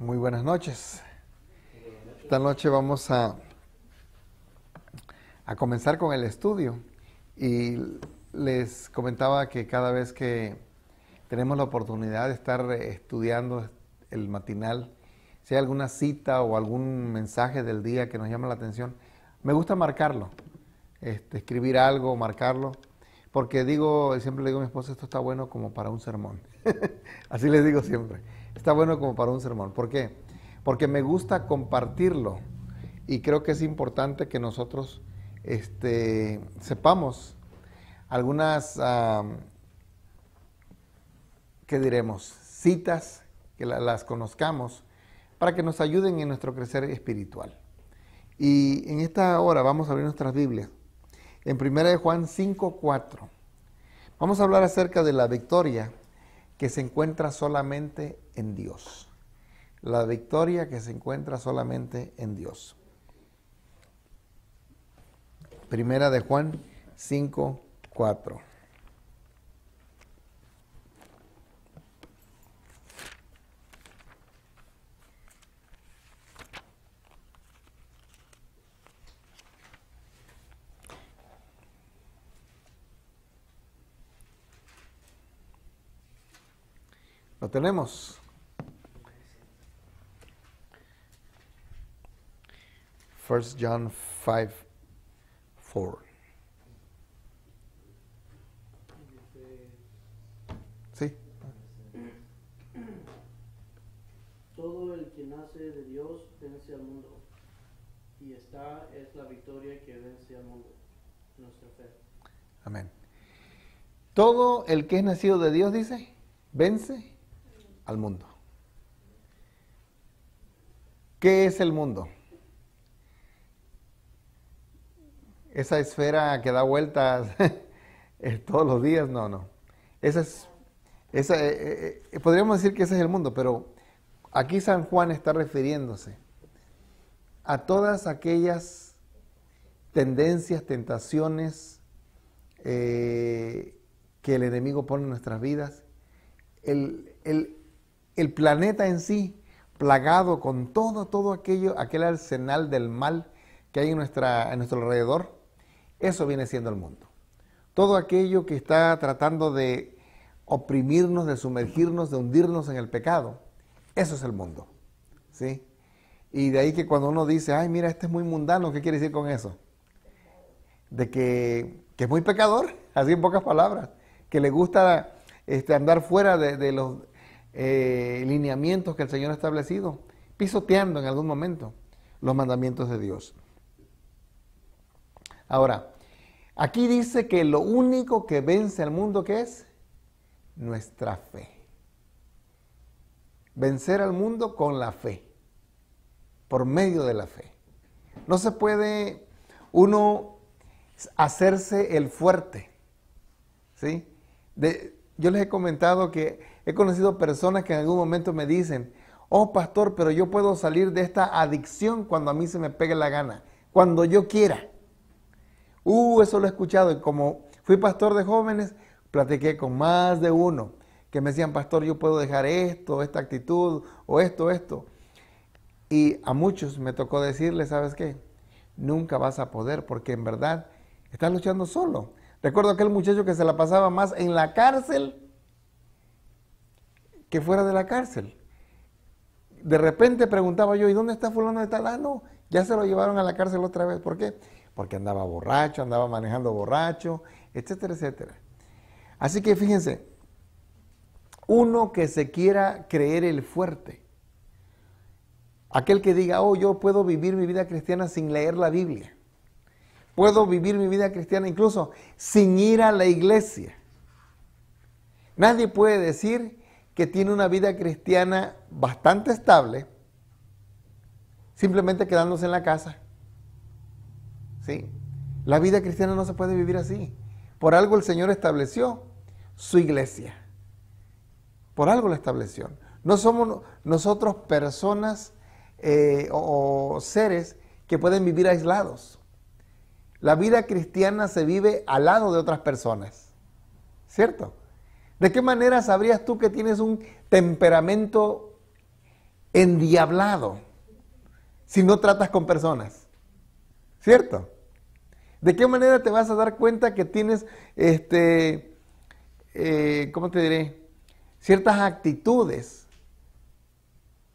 Muy buenas noches. Esta noche vamos a, a, comenzar con el estudio y les comentaba que cada vez que tenemos la oportunidad de estar eh, estudiando el matinal, si hay alguna cita o algún mensaje del día que nos llama la atención, me gusta marcarlo, este, escribir algo, marcarlo, porque digo, siempre le digo a mi esposa, esto está bueno como para un sermón. Así les digo siempre está bueno como para un sermón. ¿Por qué? Porque me gusta compartirlo y creo que es importante que nosotros este, sepamos algunas, ¿qué diremos? Citas, que las conozcamos, para que nos ayuden en nuestro crecer espiritual. Y en esta hora vamos a abrir nuestras Biblias. En 1 Juan 5.4 Vamos a hablar acerca de la victoria que se encuentra solamente en Dios. La victoria que se encuentra solamente en Dios. Primera de Juan 5, 4. Lo tenemos. First John 5, 4. Sí. Todo el que nace de Dios vence al mundo. Y esta es la victoria que vence al mundo, nuestra fe. Amén. Todo el que es nacido de Dios, dice, vence al mundo. ¿Qué es el mundo? Esa esfera que da vueltas todos los días, no, no. Esa es, esa, eh, eh, eh, podríamos decir que ese es el mundo, pero aquí San Juan está refiriéndose a todas aquellas tendencias, tentaciones que el enemigo pone en nuestras vidas. El, el, el planeta en sí, plagado con todo, todo aquello, aquel arsenal del mal que hay en, nuestra, en nuestro alrededor, eso viene siendo el mundo. Todo aquello que está tratando de oprimirnos, de sumergirnos, de hundirnos en el pecado, eso es el mundo. ¿sí? Y de ahí que cuando uno dice, ay, mira, este es muy mundano, ¿qué quiere decir con eso? De que, es muy pecador, así en pocas palabras, que le gusta este, andar fuera de los eh, lineamientos que el Señor ha establecido, pisoteando en algún momento los mandamientos de Dios. Ahora, aquí dice que lo único que vence al mundo que es nuestra fe. Vencer al mundo con la fe, por medio de la fe. No se puede uno hacerse el fuerte. ¿sí? yo les he comentado que He conocido personas que en algún momento me dicen, oh pastor, pero yo puedo salir de esta adicción cuando a mí se me pegue la gana, cuando yo quiera. Uh, eso lo he escuchado y como fui pastor de jóvenes, platiqué con más de uno que me decían, pastor, yo puedo dejar esto, esta actitud o esto, esto. Y a muchos me tocó decirle, ¿sabes qué? Nunca vas a poder porque en verdad estás luchando solo. Recuerdo aquel muchacho que se la pasaba más en la cárcel que fuera de la cárcel. De repente preguntaba yo, ¿y dónde está fulano de talano? Ah, ya se lo llevaron a la cárcel otra vez. ¿Por qué? Porque andaba borracho, andaba manejando borracho, etcétera, etcétera. Así que fíjense, uno que se quiera creer el fuerte, aquel que diga, oh, yo puedo vivir mi vida cristiana sin leer la Biblia, puedo vivir mi vida cristiana incluso sin ir a la iglesia. Nadie puede decir que tiene una vida cristiana bastante estable, simplemente quedándose en la casa. ¿Sí? La vida cristiana no se puede vivir así. Por algo el Señor estableció su iglesia. Por algo la estableció. No somos nosotros personas eh, o seres que pueden vivir aislados. La vida cristiana se vive al lado de otras personas. ¿Cierto? ¿De qué manera sabrías tú que tienes un temperamento endiablado si no tratas con personas? ¿Cierto? ¿De qué manera te vas a dar cuenta que tienes, este, eh, ¿cómo te diré? Ciertas actitudes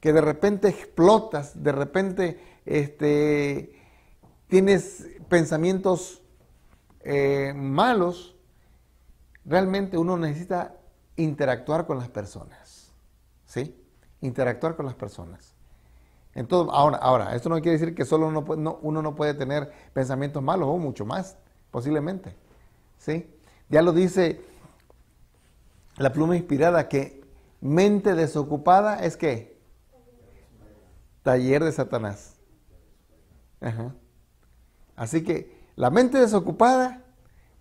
que de repente explotas, de repente este, tienes pensamientos eh, malos realmente uno necesita interactuar con las personas. ¿Sí? Interactuar con las personas. Entonces, ahora, ahora esto no quiere decir que solo uno, no, uno no puede tener pensamientos malos o mucho más, posiblemente. ¿Sí? Ya lo dice la pluma inspirada que mente desocupada es que taller de Satanás. Así que la mente desocupada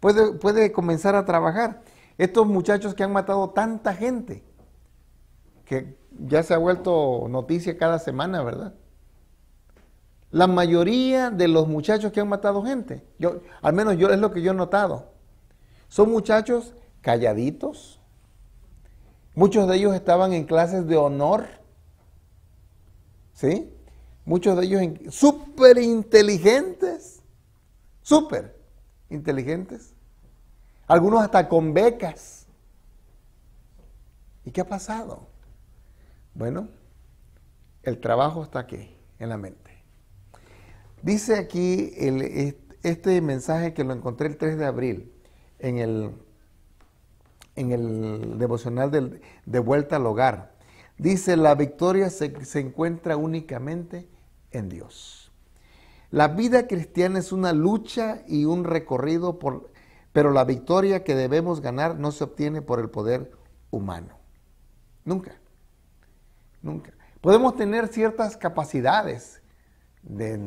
puede, comenzar a trabajar. Estos muchachos que han matado tanta gente, que ya se ha vuelto noticia cada semana, ¿verdad? La mayoría de los muchachos que han matado gente, yo, al menos yo es lo que yo he notado, son muchachos calladitos, muchos de ellos estaban en clases de honor, ¿sí? Muchos de ellos súper inteligentes, súper inteligentes, algunos hasta con becas. ¿Y qué ha pasado? Bueno, el trabajo está aquí, en la mente. Dice aquí este mensaje que lo encontré el 3 de abril en el, en el devocional de vuelta al hogar. Dice, la victoria se encuentra únicamente en Dios. La vida cristiana es una lucha y un recorrido, por, pero la victoria que debemos ganar no se obtiene por el poder humano. Nunca, nunca. Podemos tener ciertas capacidades, de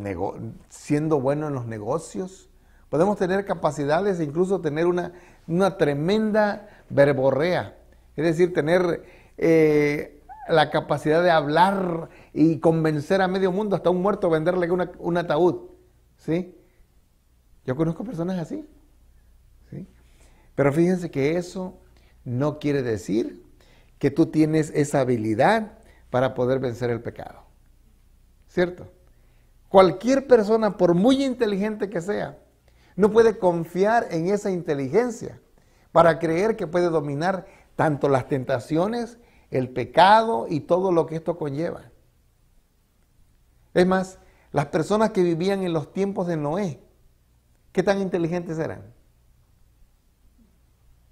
siendo bueno en los negocios, podemos tener capacidades e incluso tener una, tremenda verborrea, es decir, tener eh, la capacidad de hablar y convencer a medio mundo hasta un muerto venderle un ataúd. ¿Sí? Yo conozco personas así. ¿sí? Pero fíjense que eso no quiere decir que tú tienes esa habilidad para poder vencer el pecado. ¿Cierto? Cualquier persona, por muy inteligente que sea, no puede confiar en esa inteligencia para creer que puede dominar tanto las tentaciones el pecado y todo lo que esto conlleva. Es más, las personas que vivían en los tiempos de Noé, ¿qué tan inteligentes eran?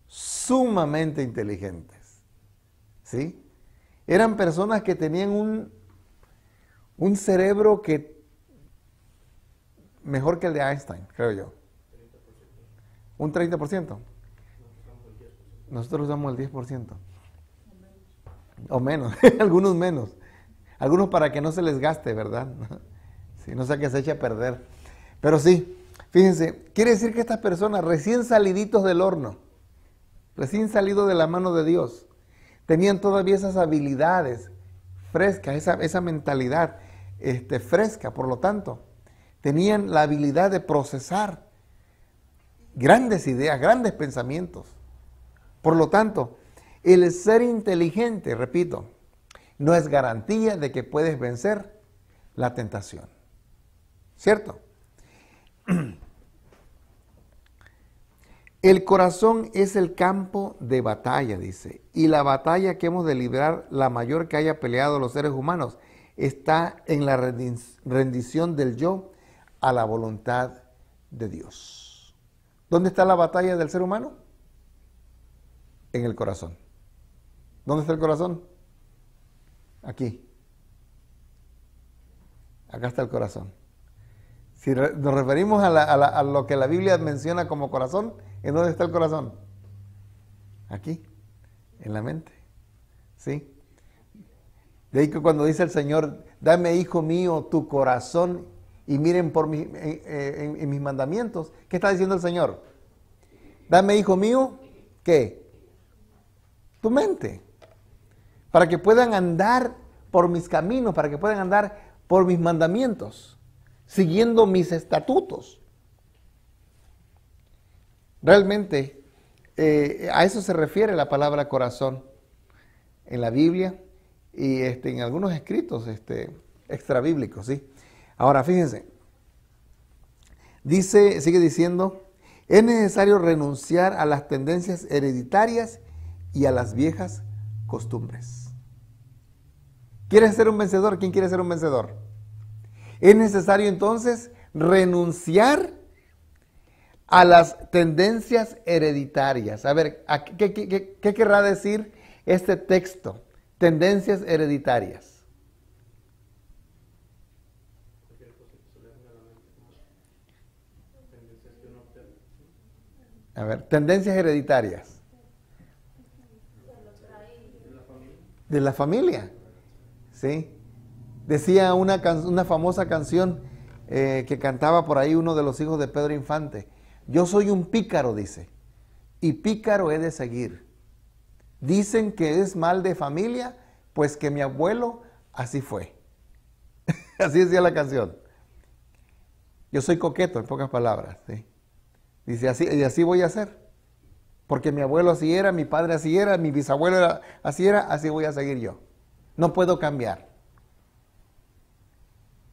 Sumamente inteligentes. ¿Sí? Eran personas que tenían un, un cerebro que mejor que el de Einstein, creo yo. Un 30%. Nosotros usamos el 10% o menos, algunos menos, algunos para que no se les gaste, ¿verdad? si no sea que se eche a perder. Pero sí, fíjense, quiere decir que estas personas recién saliditos del horno, recién salidos de la mano de Dios, tenían todavía esas habilidades frescas, esa, esa mentalidad este, fresca, por lo tanto, tenían la habilidad de procesar grandes ideas, grandes pensamientos. Por lo tanto, el ser inteligente, repito, no es garantía de que puedes vencer la tentación. ¿Cierto? El corazón es el campo de batalla, dice, y la batalla que hemos de librar, la mayor que haya peleado los seres humanos, está en la rendición del yo a la voluntad de Dios. ¿Dónde está la batalla del ser humano? En el corazón. ¿Dónde está el corazón? Aquí. Acá está el corazón. Si nos referimos a, lo que la Biblia menciona como corazón, ¿en dónde está el corazón? Aquí, en la mente. ¿Sí? De ahí que cuando dice el Señor, dame, hijo mío, tu corazón y miren por mi, eh, eh, en, en mis mandamientos, ¿qué está diciendo el Señor? Dame, hijo mío, ¿qué? Tu mente para que puedan andar por mis caminos, para que puedan andar por mis mandamientos, siguiendo mis estatutos. Realmente eh, a eso se refiere la palabra corazón en la Biblia y este, en algunos escritos este, extrabíblicos. ¿sí? Ahora, fíjense, dice, sigue diciendo, es necesario renunciar a las tendencias hereditarias y a las viejas costumbres. ¿Quieres ser un vencedor? ¿Quién quiere ser un vencedor? Es necesario entonces renunciar a las tendencias hereditarias. A ver, qué, querrá decir este texto? Tendencias hereditarias. A ver, tendencias hereditarias. De la familia. Decía una, una famosa canción eh, que cantaba por ahí uno de los hijos de Pedro Infante. Yo soy un pícaro, dice, y pícaro he de seguir. Dicen que es mal de familia, pues que mi abuelo así fue. así decía la canción. Yo soy coqueto, en pocas palabras. Dice, así, y así voy a ser. Porque mi abuelo así era, mi padre así era, mi bisabuelo así era, así voy a seguir yo. No puedo cambiar.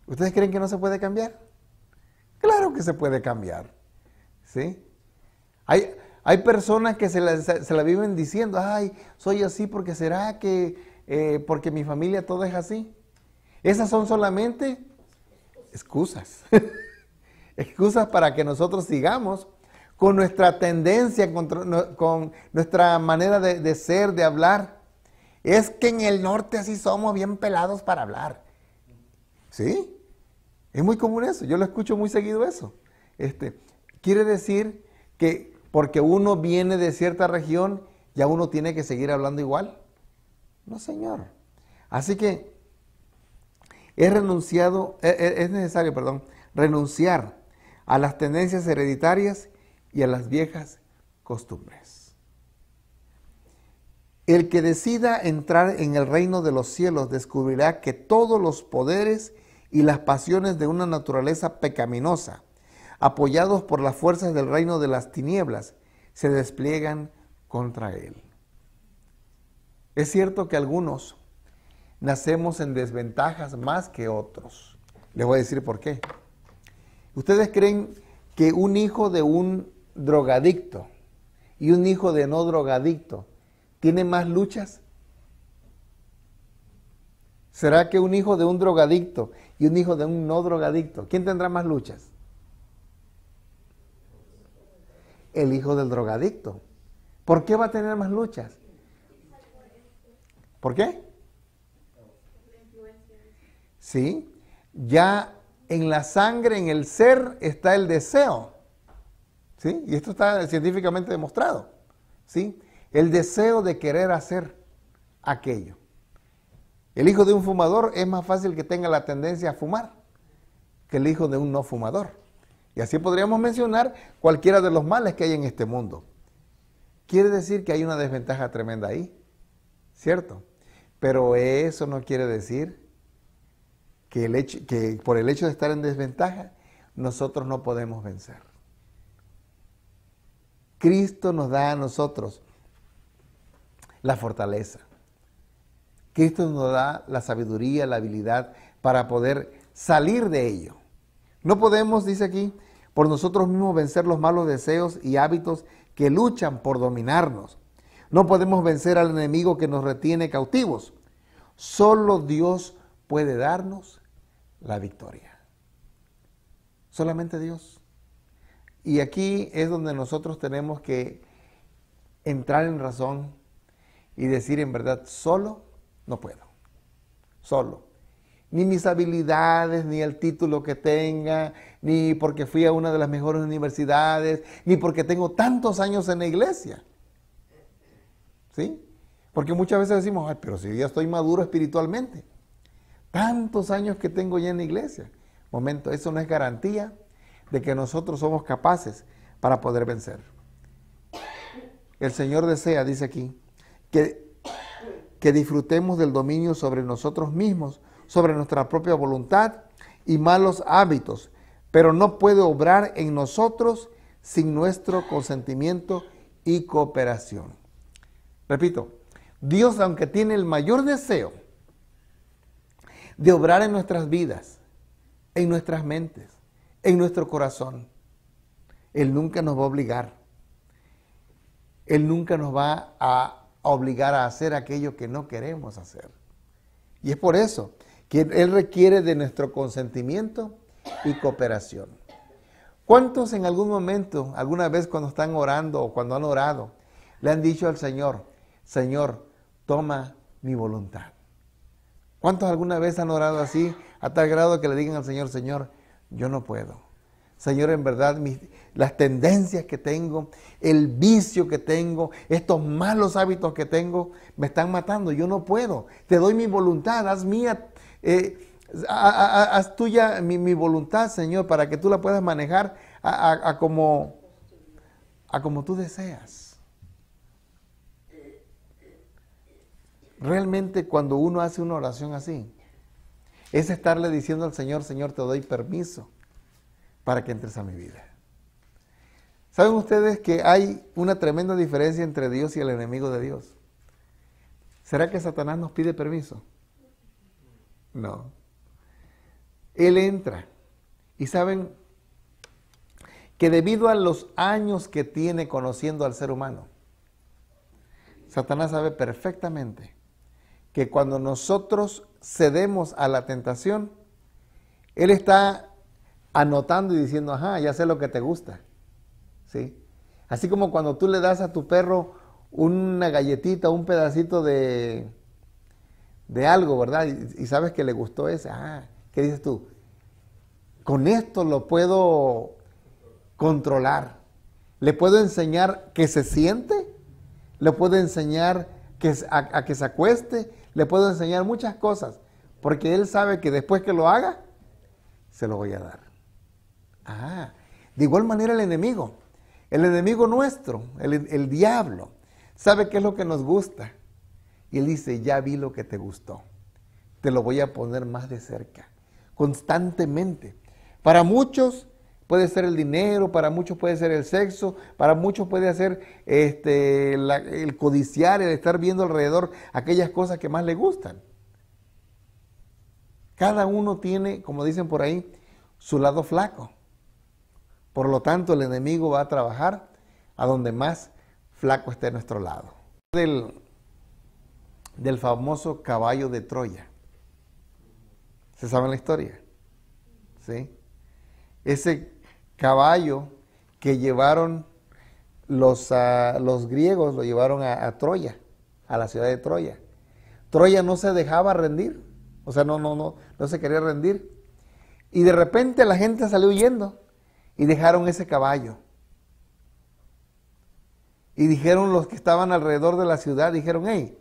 ¿Ustedes creen que no se puede cambiar? Claro que se puede cambiar. ¿Sí? Hay, hay personas que se la, viven diciendo, ay, soy así porque será que, eh, porque mi familia todo es así. Esas son solamente excusas. excusas para que nosotros sigamos con nuestra tendencia, con, nuestra manera de, de ser, de hablar. Es que en el norte así somos bien pelados para hablar. ¿Sí? Es muy común eso, yo lo escucho muy seguido eso. Este, quiere decir que porque uno viene de cierta región, ya uno tiene que seguir hablando igual. No, señor. Así que es renunciado, eh, eh, es necesario, perdón, renunciar a las tendencias hereditarias y a las viejas costumbres. El que decida entrar en el reino de los cielos descubrirá que todos los poderes y las pasiones de una naturaleza pecaminosa, apoyados por las fuerzas del reino de las tinieblas, se despliegan contra él. Es cierto que algunos nacemos en desventajas más que otros. Les voy a decir por qué. ¿Ustedes creen que un hijo de un drogadicto y un hijo de no drogadicto tiene más luchas? ¿Será que un hijo de un drogadicto y un hijo de un no drogadicto, quién tendrá más luchas? El hijo del drogadicto. ¿Por qué va a tener más luchas? ¿Por qué? Sí, ya en la sangre, en el ser, está el deseo. ¿Sí? Y esto está científicamente demostrado. ¿Sí? el deseo de querer hacer aquello. El hijo de un fumador es más fácil que tenga la tendencia a fumar que el hijo de un no fumador. Y así podríamos mencionar cualquiera de los males que hay en este mundo. Quiere decir que hay una desventaja tremenda ahí, ¿cierto? Pero eso no quiere decir que, por el hecho de estar en desventaja nosotros no podemos vencer. Cristo nos da a nosotros la fortaleza. Cristo nos da la sabiduría, la habilidad para poder salir de ello. No podemos, dice aquí, por nosotros mismos vencer los malos deseos y hábitos que luchan por dominarnos. No podemos vencer al enemigo que nos retiene cautivos. Solo Dios puede darnos la victoria. Solamente Dios. Y aquí es donde nosotros tenemos que entrar en razón y decir en verdad, solo no puedo, solo. Ni mis habilidades, ni el título que tenga, ni porque fui a una de las mejores universidades, ni porque tengo tantos años en la iglesia. ¿Sí? Porque muchas veces decimos, pero si ya estoy maduro espiritualmente, tantos años que tengo ya en la iglesia. Momento, eso no es garantía de que nosotros somos capaces para poder vencer. El Señor desea, dice aquí, que, que disfrutemos del dominio sobre nosotros mismos, sobre nuestra propia voluntad y malos hábitos, pero no puede obrar en nosotros sin nuestro consentimiento y cooperación. Repito, Dios, aunque tiene el mayor deseo de obrar en nuestras vidas, en nuestras mentes, en nuestro corazón, Él nunca nos va a obligar. Él nunca nos va a obligar a hacer aquello que no queremos hacer. Y es por eso que Él requiere de nuestro consentimiento y cooperación. ¿Cuántos en algún momento, alguna vez cuando están orando o cuando han orado, le han dicho al Señor, Señor, toma mi voluntad? ¿Cuántos alguna vez han orado así a tal grado que le digan al Señor, Señor, yo no puedo? Señor, en verdad, las tendencias que tengo, el vicio que tengo, estos malos hábitos que tengo, me están matando. Yo no puedo. Te doy mi voluntad, haz mía, eh, haz tuya mi, voluntad, Señor, para que tú la puedas manejar como, a como tú deseas. Realmente cuando uno hace una oración así, es estarle diciendo al Señor, Señor, te doy permiso para que entres a mi vida. ¿Saben ustedes que hay una tremenda diferencia entre Dios y el enemigo de Dios? ¿Será que Satanás nos pide permiso? No. Él entra. Y saben que debido a los años que tiene conociendo al ser humano, Satanás sabe perfectamente que cuando nosotros cedemos a la tentación, Él está anotando y diciendo, ajá, ya sé lo que te gusta. ¿Sí? Así como cuando tú le das a tu perro una galletita, un pedacito de, de algo, ¿verdad? Y, sabes que le gustó ese. Ah, ¿qué dices tú? Con esto lo puedo controlar. Le puedo enseñar que se siente. Le puedo enseñar que, a que se acueste. Le puedo enseñar muchas cosas. Porque él sabe que después que lo haga, se lo voy a dar. De igual manera el enemigo, el enemigo nuestro, el, diablo, sabe qué es lo que nos gusta. Y él dice, ya vi lo que te gustó, te lo voy a poner más de cerca, constantemente. Para muchos puede ser el dinero, para muchos puede ser el sexo, para muchos puede ser este, el codiciar, el estar viendo alrededor aquellas cosas que más le gustan. Cada uno tiene, como dicen por ahí, su lado flaco. Por lo tanto, el enemigo va a trabajar a donde más flaco esté a nuestro lado. Del, del famoso caballo de Troya. ¿Se sabe la historia? ¿Sí? Ese caballo que llevaron los, ah, los griegos, lo llevaron a, a, Troya, a la ciudad de Troya. Troya no se dejaba rendir, o sea, no, no, no, no se quería rendir. Y de repente la gente salió huyendo y dejaron ese caballo. Y dijeron los que estaban alrededor de la ciudad, dijeron, hey,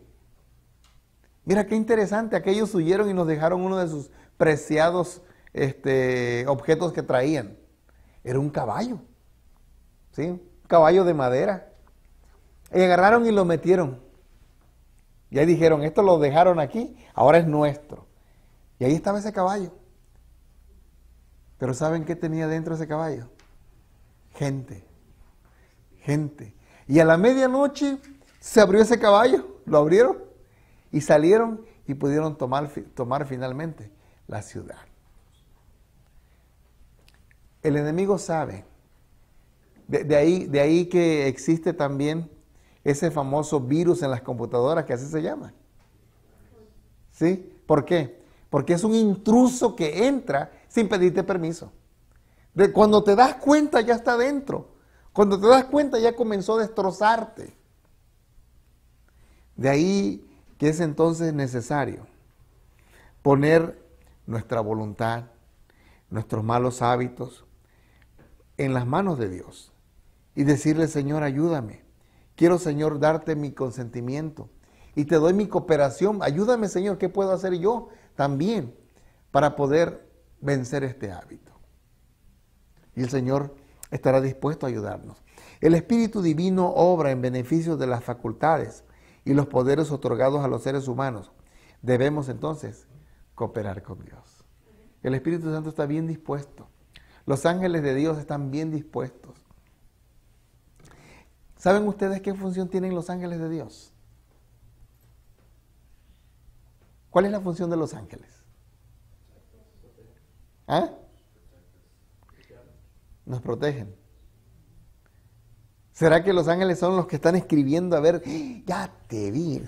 mira qué interesante, aquellos huyeron y nos dejaron uno de sus preciados este, objetos que traían. Era un caballo, ¿sí? Un caballo de madera. Y agarraron y lo metieron. Y ahí dijeron, esto lo dejaron aquí, ahora es nuestro. Y ahí estaba ese caballo. Pero ¿saben qué tenía dentro ese caballo? Gente, gente. Y a la medianoche se abrió ese caballo, lo abrieron y salieron y pudieron tomar, tomar finalmente la ciudad. El enemigo sabe. De, ahí, de ahí que existe también ese famoso virus en las computadoras que así se llama. ¿Sí? ¿Por qué? Porque es un intruso que entra sin pedirte permiso. De cuando te das cuenta ya está dentro. Cuando te das cuenta ya comenzó a destrozarte. De ahí que es entonces necesario poner nuestra voluntad, nuestros malos hábitos en las manos de Dios y decirle, Señor, ayúdame. Quiero, Señor, darte mi consentimiento y te doy mi cooperación. Ayúdame, Señor, ¿qué puedo hacer yo también para poder vencer este hábito. Y el Señor estará dispuesto a ayudarnos. El Espíritu Divino obra en beneficio de las facultades y los poderes otorgados a los seres humanos. Debemos entonces cooperar con Dios. El Espíritu Santo está bien dispuesto. Los ángeles de Dios están bien dispuestos. ¿Saben ustedes qué función tienen los ángeles de Dios? ¿Cuál es la función de los ángeles? ¿Ah? Nos protegen. ¿Será que los ángeles son los que están escribiendo a ver, ya te vi?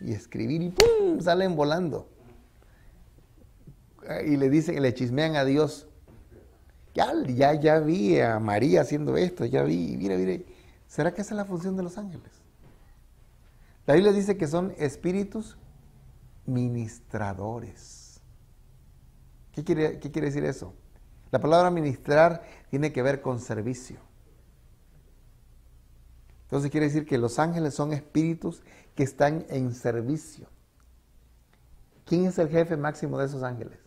Y escribir y ¡pum! salen volando. Y le dicen, le chismean a Dios. Ya, ya, ya vi a María haciendo esto, ya vi, mira, mira. ¿Será que esa es la función de los ángeles? La Biblia dice que son espíritus ministradores. ¿Qué quiere, decir eso? La palabra ministrar tiene que ver con servicio. Entonces quiere decir que los ángeles son espíritus que están en servicio. ¿Quién es el jefe máximo de esos ángeles?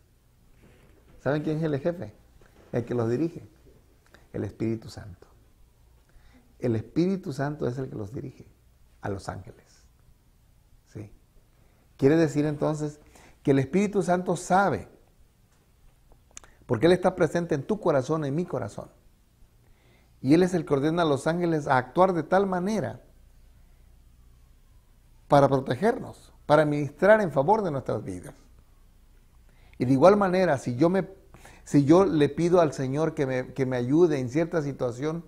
¿Saben quién es el jefe? El que los dirige. El Espíritu Santo. El Espíritu Santo es el que los dirige a los ángeles. ¿Sí? Quiere decir entonces que el Espíritu Santo sabe porque Él está presente en tu corazón, en mi corazón. Y Él es el que ordena a los ángeles a actuar de tal manera para protegernos, para ministrar en favor de nuestras vidas. Y de igual manera, si yo, me, si yo le pido al Señor que me, que me ayude en cierta situación,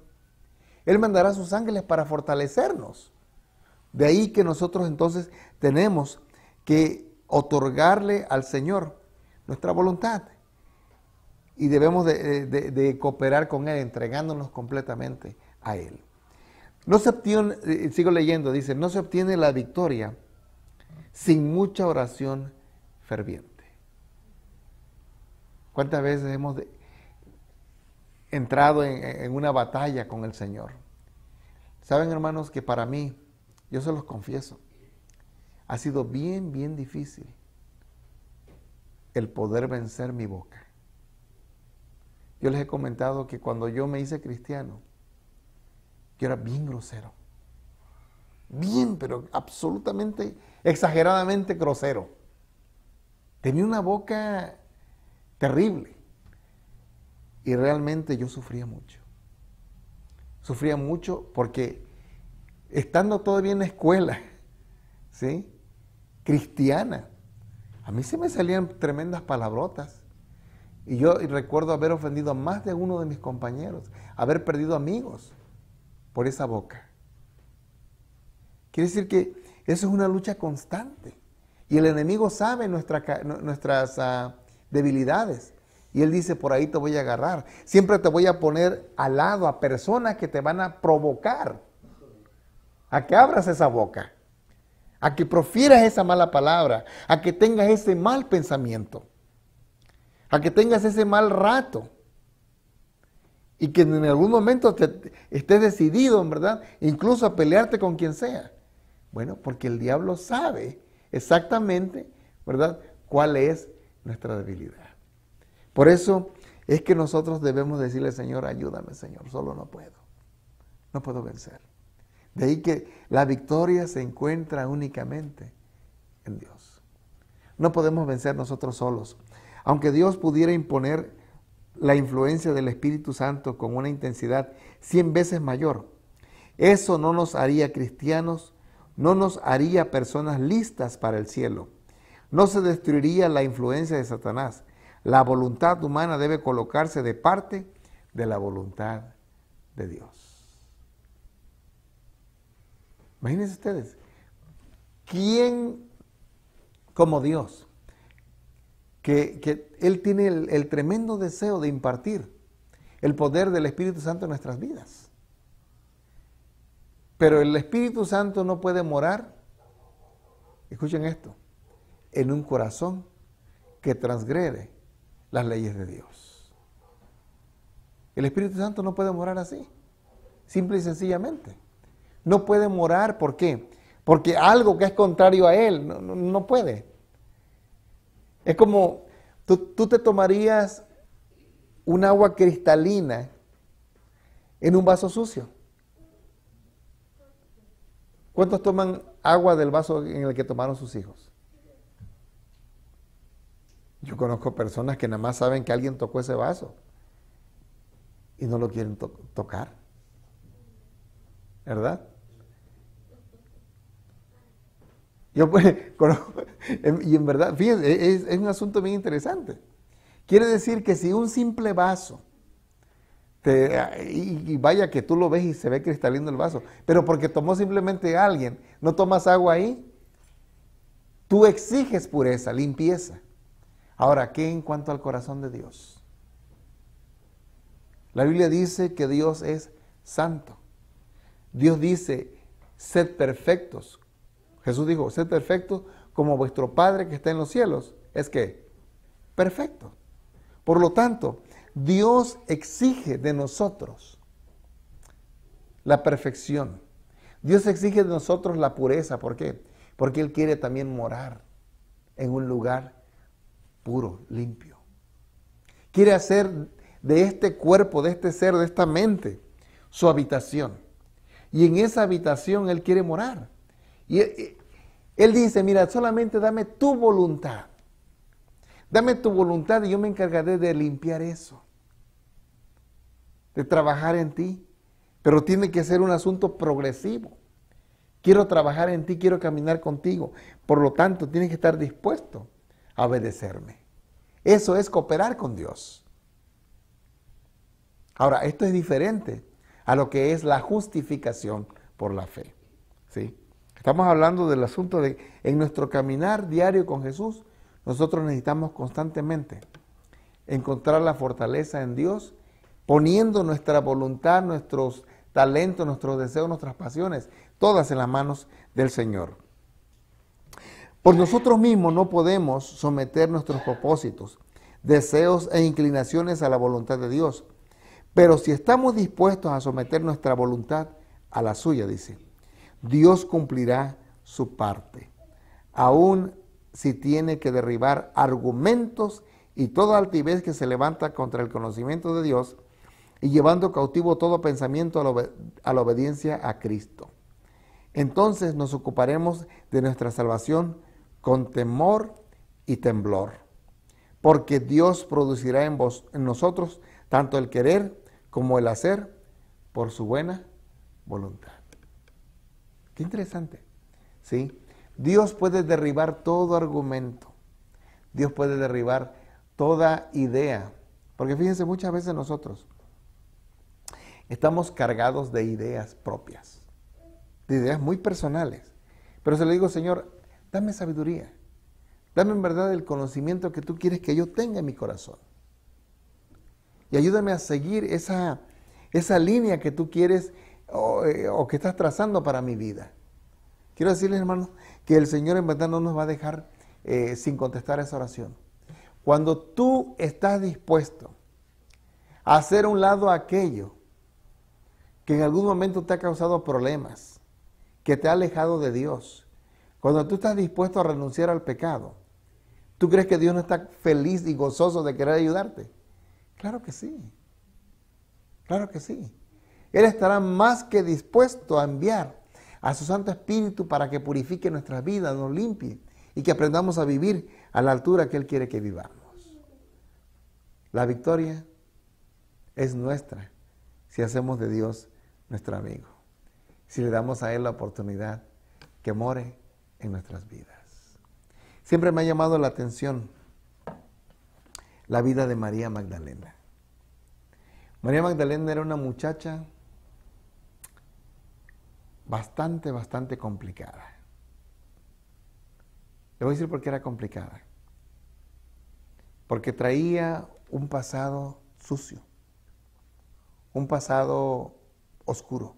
Él mandará a sus ángeles para fortalecernos. De ahí que nosotros entonces tenemos que otorgarle al Señor nuestra voluntad, y debemos eh, de, cooperar con Él, entregándonos completamente a Él. No se obtiene, eh, sigo leyendo, dice, no se obtiene la victoria sin mucha oración ferviente. ¿Cuántas veces hemos entrado en, una batalla con el Señor? Saben hermanos que para mí, yo se los confieso, ha sido bien, bien difícil el poder vencer mi boca. Yo les he comentado que cuando yo me hice cristiano, yo era bien grosero. Bien, pero absolutamente, exageradamente grosero. Tenía una boca terrible. Y realmente yo sufría mucho. Sufría mucho porque estando todavía en la escuela, ¿sí? Cristiana, a mí se me salían tremendas palabrotas. Y yo recuerdo haber ofendido a más de uno de mis compañeros, haber perdido amigos por esa boca. Quiere decir que eso es una lucha constante. Y el enemigo sabe nuestras ah, debilidades. Y él dice, por ahí te voy a agarrar. Siempre te voy a poner al lado a personas que te van a provocar a que abras esa boca, a que profieras esa mala palabra, a que tengas ese mal pensamiento a que tengas ese mal rato y que en algún momento te, estés decidido, en verdad, incluso a pelearte con quien sea. Bueno, porque el diablo sabe exactamente, ¿verdad?, cuál es nuestra debilidad. Por eso es que nosotros debemos decirle, Señor, ayúdame, Señor, solo no puedo. No puedo vencer. De ahí que la victoria se encuentra únicamente en Dios. No podemos vencer nosotros solos. Aunque Dios pudiera imponer la influencia del Espíritu Santo con una intensidad 100 veces mayor, eso no nos haría cristianos, no nos haría personas listas para el cielo. No se destruiría la influencia de Satanás. La voluntad humana debe colocarse de parte de la voluntad de Dios. Imagínense ustedes, ¿quién como Dios que, Él tiene el, tremendo deseo de impartir el poder del Espíritu Santo en nuestras vidas. Pero el Espíritu Santo no puede morar, escuchen esto, en un corazón que transgrede las leyes de Dios. El Espíritu Santo no puede morar así, simple y sencillamente. No puede morar, ¿por qué? Porque algo que es contrario a Él no puede. Es como, tú, te tomarías un agua cristalina en un vaso sucio. ¿Cuántos toman agua del vaso en el que tomaron sus hijos? Yo conozco personas que nada más saben que alguien tocó ese vaso y no lo quieren tocar. ¿Verdad? pues, y en verdad, fíjense, e, es, un asunto bien interesante. Quiere decir que si un simple vaso, y, vaya que tú lo ves y se ve cristalino el vaso, pero porque tomó simplemente alguien, no tomas agua ahí, tú exiges pureza, limpieza. Ahora, ¿qué en cuanto al corazón de Dios? La Biblia dice que Dios es santo. Dios dice, sed perfectos Jesús dijo, sed perfecto como vuestro Padre que está en los cielos. Es que, perfecto. Por lo tanto, Dios exige de nosotros la perfección. Dios exige de nosotros la pureza. ¿Por qué? Porque Él quiere también morar en un lugar puro, limpio. Quiere hacer de este cuerpo, de este ser, de esta mente, su habitación. Y en esa habitación Él quiere morar. Y eh, él dice, mira, solamente dame tu voluntad. Dame tu voluntad y yo me encargaré de limpiar eso, de trabajar en ti. Pero tiene que ser un asunto progresivo. Quiero trabajar en ti, quiero caminar contigo. Por lo tanto, tienes que estar dispuesto a obedecerme. Eso es cooperar con Dios. Ahora, esto es diferente a lo que es la justificación por la fe. ¿sí? Estamos hablando del asunto de en nuestro caminar diario con Jesús, nosotros necesitamos constantemente encontrar la fortaleza en Dios, poniendo nuestra voluntad, nuestros talentos, nuestros deseos, nuestras pasiones, todas en las manos del Señor. Por nosotros mismos no podemos someter nuestros propósitos, deseos e inclinaciones a la voluntad de Dios. Pero si estamos dispuestos a someter nuestra voluntad a la suya, dice, Dios cumplirá su parte, aun si tiene que derribar argumentos y toda altivez que se levanta contra el conocimiento de Dios y llevando cautivo todo pensamiento a la, obediencia a Cristo. Entonces nos ocuparemos de nuestra salvación con temor y temblor, porque Dios producirá en, vos, en nosotros tanto el querer como el hacer por su buena voluntad. Qué interesante. ¿Sí? Dios puede derribar todo argumento. Dios puede derribar toda idea. Porque fíjense, muchas veces nosotros estamos cargados de ideas propias, de ideas muy personales. Pero se le digo, Señor, dame sabiduría. Dame en verdad el conocimiento que tú quieres que yo tenga en mi corazón. Y ayúdame a seguir esa, esa línea que tú quieres eh, o, que estás trazando para mi vida. Quiero decirle, hermano, que el Señor en verdad no nos va a dejar eh, sin contestar esa oración. Cuando tú estás dispuesto a hacer un lado aquello que en algún momento te ha causado problemas, que te ha alejado de Dios, cuando tú estás dispuesto a renunciar al pecado, ¿tú crees que Dios no está feliz y gozoso de querer ayudarte? Claro que sí. Claro que sí. Él estará más que dispuesto a enviar a su Santo Espíritu para que purifique nuestras vidas, nos limpie y que aprendamos a vivir a la altura que Él quiere que vivamos. La victoria es nuestra si hacemos de Dios nuestro amigo, si le damos a Él la oportunidad que more en nuestras vidas. Siempre me ha llamado la atención la vida de María Magdalena. María Magdalena era una muchacha bastante, bastante complicada. Le voy a decir por qué era complicada. Porque traía un pasado sucio, un pasado oscuro.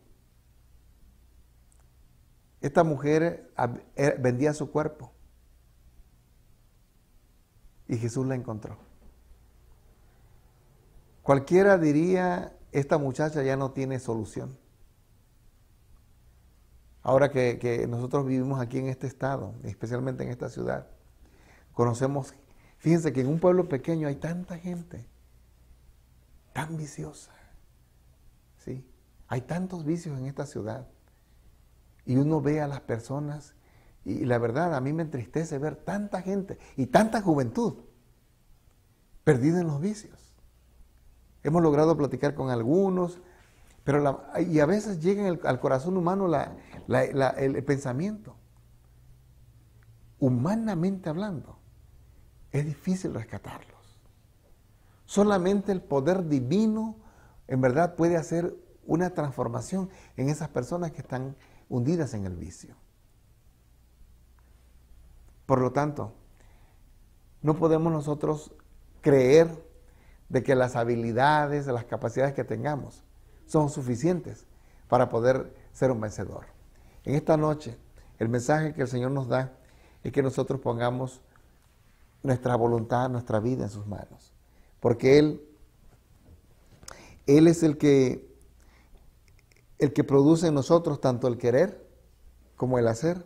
Esta mujer er, vendía su cuerpo y Jesús la encontró. Cualquiera diría, esta muchacha ya no tiene solución ahora que, nosotros vivimos aquí en este estado, especialmente en esta ciudad. Conocemos, fíjense que en un pueblo pequeño hay tanta gente, tan viciosa, ¿sí? Hay tantos vicios en esta ciudad. Y uno ve a las personas y la verdad a mí me entristece ver tanta gente y tanta juventud perdida en los vicios. Hemos logrado platicar con algunos, y a veces llega al corazón humano el, el pensamiento. Humanamente hablando, es difícil rescatarlos. Solamente el poder divino en verdad puede hacer una transformación en esas personas que están hundidas en el vicio. Por lo tanto, no podemos nosotros creer de que las habilidades, las capacidades que tengamos son suficientes para poder ser un vencedor. En esta noche, el mensaje que el Señor nos da es que nosotros pongamos nuestra voluntad, nuestra vida en sus manos, porque Él, Él es el que, el que produce en nosotros tanto el querer como el hacer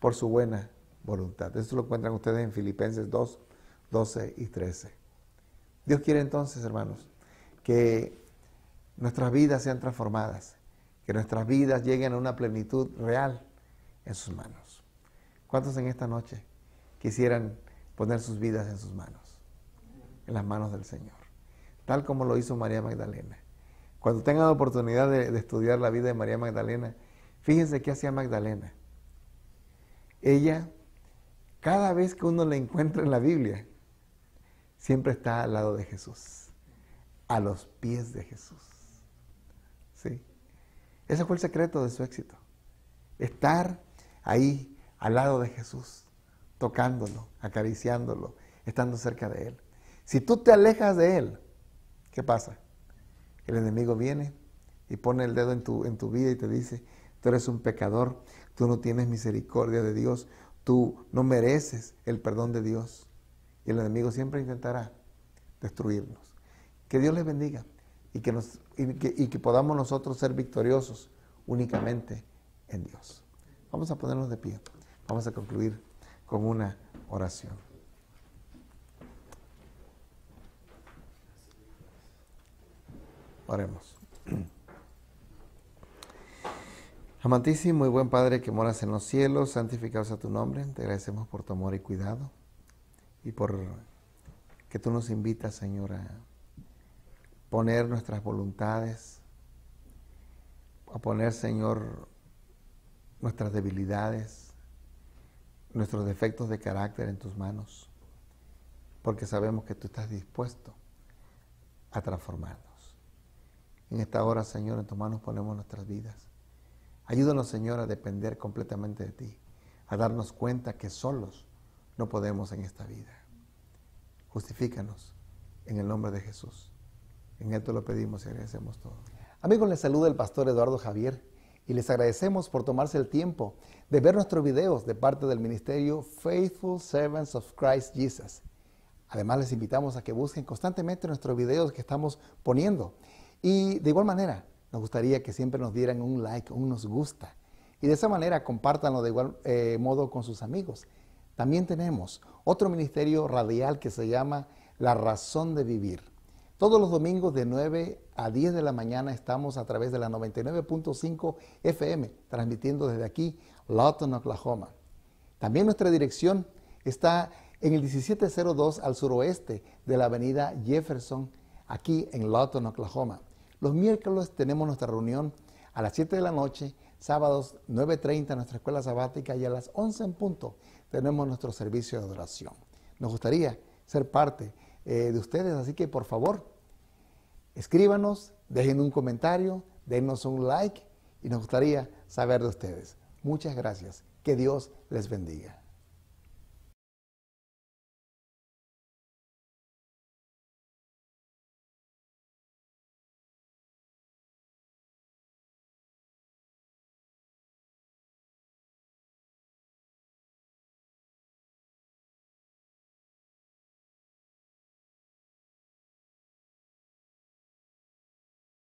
por su buena voluntad. Eso lo encuentran ustedes en Filipenses 2, 12 y 13. Dios quiere entonces, hermanos, que nuestras vidas sean transformadas, que nuestras vidas lleguen a una plenitud real en sus manos. ¿Cuántos en esta noche quisieran poner sus vidas en sus manos, en las manos del Señor? Tal como lo hizo María Magdalena. Cuando tengan la oportunidad de, estudiar la vida de María Magdalena, fíjense qué hacía Magdalena. Ella, cada vez que uno la encuentra en la Biblia, siempre está al lado de Jesús, a los pies de Jesús. Sí. Ese fue el secreto de su éxito. Estar ahí, al lado de Jesús, tocándolo, acariciándolo, estando cerca de Él. Si tú te alejas de Él, ¿qué pasa? El enemigo viene y pone el dedo en tu, en tu vida y te dice, tú eres un pecador, tú no tienes misericordia de Dios, tú no mereces el perdón de Dios. Y el enemigo siempre intentará destruirnos. Que Dios les bendiga y que, nos, y que, podamos nosotros ser victoriosos únicamente en Dios. Vamos a ponernos de pie. Vamos a concluir con una oración. Oremos. Amantísimo y buen Padre que moras en los cielos, santificado sea tu nombre, te agradecemos por tu amor y cuidado y por que tú nos invitas, Señora, poner nuestras voluntades, a poner, Señor, nuestras debilidades, nuestros defectos de carácter en tus manos, porque sabemos que tú estás dispuesto a transformarnos. En esta hora, Señor, en tus manos ponemos nuestras vidas. Ayúdanos, Señor, a depender completamente de ti, a darnos cuenta que solos no podemos en esta vida. Justifícanos en el nombre de Jesús. En esto lo pedimos y agradecemos todo. Amigos, les saluda el pastor Eduardo Javier y les agradecemos por tomarse el tiempo de ver nuestros videos de parte del ministerio Faithful Servants of Christ Jesus. Además, les invitamos a que busquen constantemente nuestros videos que estamos poniendo. Y de igual manera, nos gustaría que siempre nos dieran un like, un nos gusta. Y de esa manera compártanlo de igual eh, modo con sus amigos. También tenemos otro ministerio radial que se llama La Razón de Vivir. Todos los domingos de 9 a 10 de la mañana estamos a través de la 99.5 FM, transmitiendo desde aquí, Lawton, Oklahoma. También nuestra dirección está en el 1702 al suroeste de la avenida Jefferson, aquí en Lawton, Oklahoma. Los miércoles tenemos nuestra reunión a las 7 de la noche, sábados 9.30 nuestra escuela sabática y a las 11 en punto tenemos nuestro servicio de adoración. Nos gustaría ser parte eh, de ustedes, así que por favor, escríbanos, dejen un comentario, denos un like y nos gustaría saber de ustedes. Muchas gracias. Que Dios les bendiga.